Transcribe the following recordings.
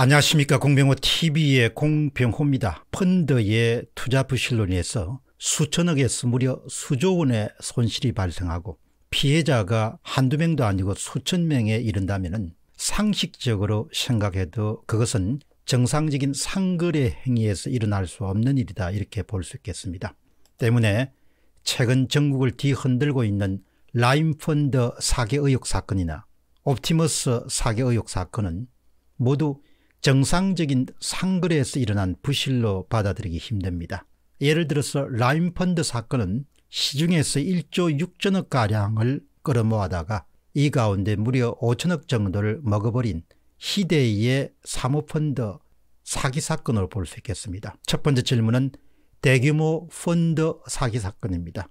안녕하십니까 공병호TV의 공병호입니다. 펀드의 투자 부실론에서 수천억에서 무려 수조원의 손실이 발생하고 피해자가 한두 명도 아니고 수천 명에 이른다면 상식적으로 생각해도 그것은 정상적인 상거래 행위에서 일어날 수 없는 일이다 이렇게 볼 수 있겠습니다. 때문에 최근 전국을 뒤흔들고 있는 라임펀드 사기 의혹 사건이나 옵티머스 사기 의혹 사건은 모두 정상적인 상거래에서 일어난 부실로 받아들이기 힘듭니다. 예를 들어서 라임펀드 사건은 시중에서 1조 6천억가량을 끌어모아다가 이 가운데 무려 5천억 정도를 먹어버린 희대의 사모펀드 사기 사건으로볼 수 있겠습니다. 첫 번째 질문은 대규모 펀드 사기 사건입니다.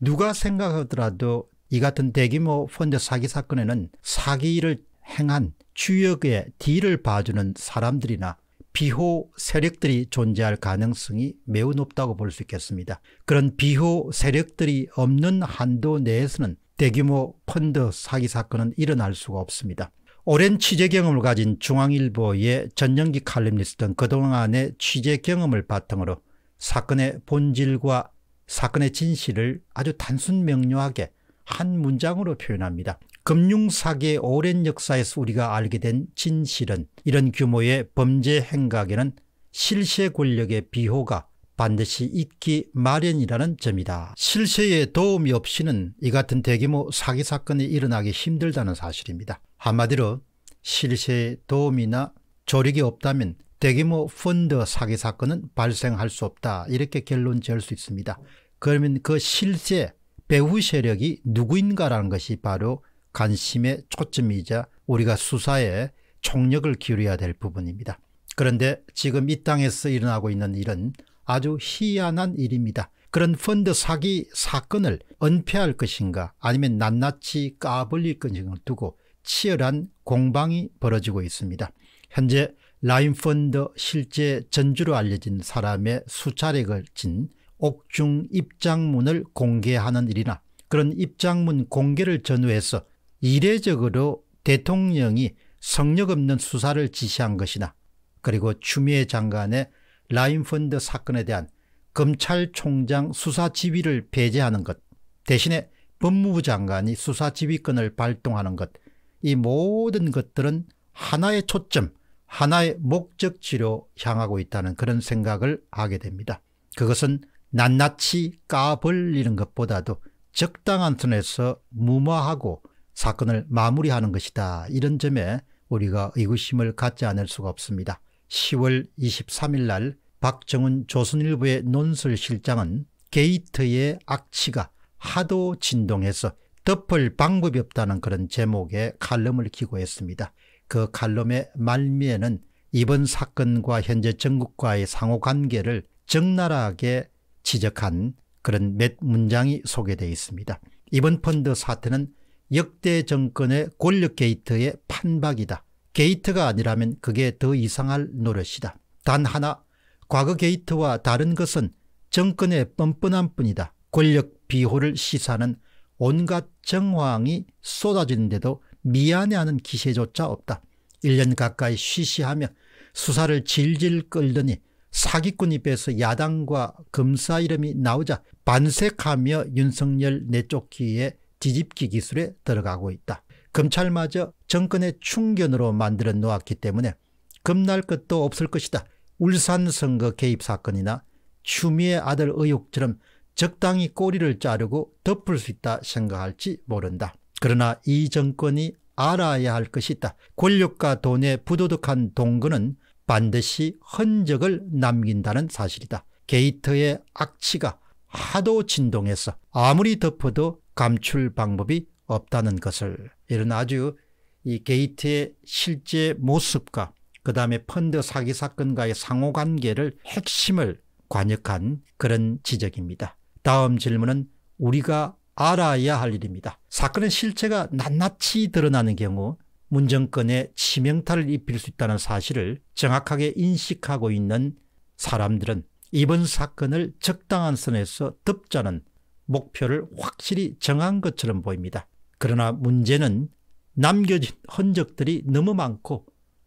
누가 생각하더라도 이 같은 대규모 펀드 사기 사건에는 사기를 행한 추역의 뒤를 봐주는 사람들이나 비호 세력들이 존재할 가능성이 매우 높다고 볼 수 있겠습니다. 그런 비호 세력들이 없는 한도 내에서는 대규모 펀드 사기 사건은 일어날 수가 없습니다. 오랜 취재 경험을 가진 중앙일보의 전영기 칼럼니스트는 그동안의 취재 경험을 바탕으로 사건의 본질과 사건의 진실을 아주 단순 명료하게 한 문장으로 표현합니다. 금융사기의 오랜 역사에서 우리가 알게 된 진실은 이런 규모의 범죄 행각에는 실세 권력의 비호가 반드시 있기 마련이라는 점이다. 실세의 도움이 없이는 이 같은 대규모 사기 사건이 일어나기 힘들다는 사실입니다. 한마디로 실세의 도움이나 조력이 없다면 대규모 펀드 사기 사건은 발생할 수 없다 이렇게 결론 지을 수 있습니다. 그러면 그 실세 배후 세력이 누구인가라는 것이 바로 관심의 초점이자 우리가 수사에 총력을 기울여야 될 부분입니다. 그런데 지금 이 땅에서 일어나고 있는 일은 아주 희한한 일입니다. 그런 펀드 사기 사건을 은폐할 것인가 아니면 낱낱이 까불릴 것인가를 두고 치열한 공방이 벌어지고 있습니다. 현재 라인펀드 실제 전주로 알려진 사람의 수차례 걸진 옥중 입장문을 공개하는 일이나 그런 입장문 공개를 전후해서 이례적으로 대통령이 성력 없는 수사를 지시한 것이나 그리고 추미애 장관의 라인펀드 사건에 대한 검찰총장 수사 지휘를 배제하는 것 대신에 법무부 장관이 수사 지휘권을 발동하는 것이 모든 것들은 하나의 초점 하나의 목적지로 향하고 있다는 그런 생각을 하게 됩니다. 그것은 낱낱이 까불리는 것보다도 적당한 선에서 무마하고 사건을 마무리하는 것이다. 이런 점에 우리가 의구심을 갖지 않을 수가 없습니다. 10월 23일 날 박정훈 조선일보의 논설실장은 게이트의 악취가 하도 진동해서 덮을 방법이 없다는 그런 제목의 칼럼을 기고했습니다. 그 칼럼의 말미에는 이번 사건과 현재 전국과의 상호관계를 적나라하게 지적한 그런 몇 문장이 소개되어 있습니다. 이번 펀드 사태는 역대 정권의 권력 게이트의 판박이다. 게이트가 아니라면 그게 더 이상할 노릇이다. 단 하나 과거 게이트와 다른 것은 정권의 뻔뻔함 뿐이다. 권력 비호를 시사하는 온갖 정황이 쏟아지는데도 미안해하는 기세조차 없다. 1년 가까이 쉬쉬하며 수사를 질질 끌더니 사기꾼 입에서 야당과 검사 이름이 나오자 반색하며 윤석열 내쫓기에 뒤집기 기술에 들어가고 있다. 검찰마저 정권의 충견으로 만들어 놓았기 때문에 겁날 것도 없을 것이다. 울산 선거 개입 사건이나 추미애 아들 의혹처럼 적당히 꼬리를 자르고 덮을 수 있다 생각할지 모른다. 그러나 이 정권이 알아야 할 것이 있다. 권력과 돈의 부도덕한 동거는 반드시 흔적을 남긴다는 사실이다. 게이트의 악취가 하도 진동해서 아무리 덮어도 감출 방법이 없다는 것을 이런 아주 이 게이트의 실제 모습과 그 다음에 펀드 사기 사건과의 상호관계를 핵심을 관역한 그런 지적입니다. 다음 질문은 우리가 알아야 할 일입니다. 사건의 실체가 낱낱이 드러나는 경우 문정권에 치명타를 입힐 수 있다는 사실을 정확하게 인식하고 있는 사람들은 이번 사건을 적당한 선에서 덮자는 목표를 확실히 정한 것처럼 보입니다. 그러나 문제는 남겨진 흔적들이 너무 많고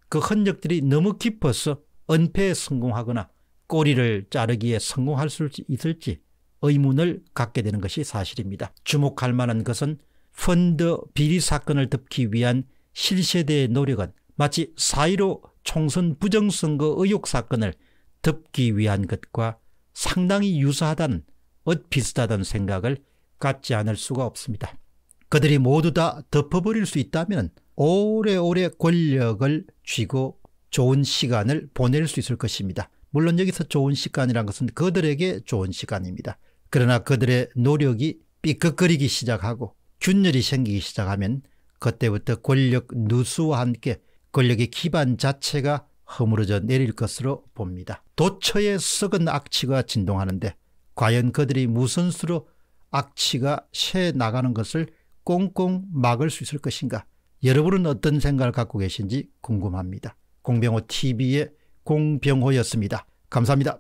그 흔적들이 너무 깊어서 은폐에 성공하거나 꼬리를 자르기에 성공할 수 있을지 의문을 갖게 되는 것이 사실입니다. 주목할 만한 것은 펀드 비리 사건을 덮기 위한 실세대의 노력은 마치 사1로 총선 부정선거 의혹 사건을 덮기 위한 것과 상당히 유사하다는 엇 비슷하다는 생각을 갖지 않을 수가 없습니다. 그들이 모두 다 덮어버릴 수 있다면 오래오래 권력을 쥐고 좋은 시간을 보낼 수 있을 것입니다. 물론 여기서 좋은 시간이란 것은 그들에게 좋은 시간입니다. 그러나 그들의 노력이 삐걱거리기 시작하고 균열이 생기기 시작하면 그때부터 권력 누수와 함께 권력의 기반 자체가 허물어져 내릴 것으로 봅니다. 도처에 썩은 악취가 진동하는데 과연 그들이 무슨 수로 악취가 새 나가는 것을 꽁꽁 막을 수 있을 것인가? 여러분은 어떤 생각을 갖고 계신지 궁금합니다. 공병호 TV의 공병호였습니다. 감사합니다.